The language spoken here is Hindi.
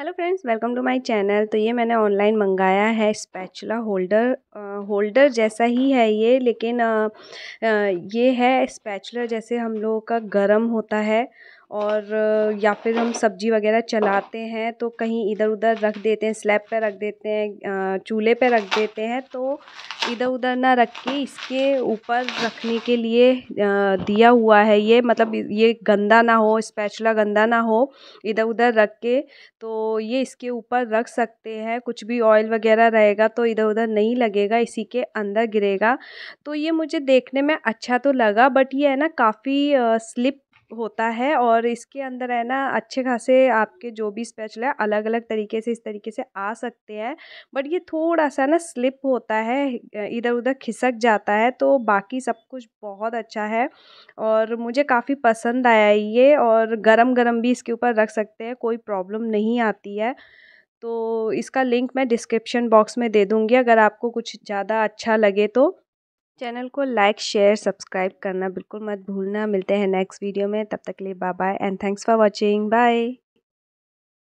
hello friends welcome to my channel तो ये मैंने ऑनलाइन मंगाया है स्पैचुला होल्डर होल्डर जैसा ही है ये लेकिन आ, आ, ये है स्पैचुलर जैसे हम लोगों का गरम होता है और या फिर हम सब्ज़ी वगैरह चलाते हैं तो कहीं इधर उधर रख देते हैं स्लैब पे रख देते हैं चूल्हे पे रख देते हैं तो इधर उधर ना रख के इसके ऊपर रखने के लिए दिया हुआ है ये मतलब ये गंदा ना हो स्पैचुला गंदा ना हो इधर उधर रख के तो ये इसके ऊपर रख सकते हैं कुछ भी ऑयल वगैरह रहेगा तो इधर उधर नहीं लगेगा इसी के अंदर गिरेगा तो ये मुझे देखने में अच्छा तो लगा बट ये है ना काफ़ी स्लिप होता है और इसके अंदर है ना अच्छे खासे आपके जो भी स्पेशल है अलग अलग तरीके से इस तरीके से आ सकते हैं बट ये थोड़ा सा ना स्लिप होता है इधर उधर खिसक जाता है तो बाकी सब कुछ बहुत अच्छा है और मुझे काफ़ी पसंद आया ये और गरम गरम भी इसके ऊपर रख सकते हैं कोई प्रॉब्लम नहीं आती है तो इसका लिंक मैं डिस्क्रिप्शन बॉक्स में दे दूँगी अगर आपको कुछ ज़्यादा अच्छा लगे तो चैनल को लाइक शेयर सब्सक्राइब करना बिल्कुल मत भूलना मिलते हैं नेक्स्ट वीडियो में तब तक के लिए bye bye and thanks for watching bye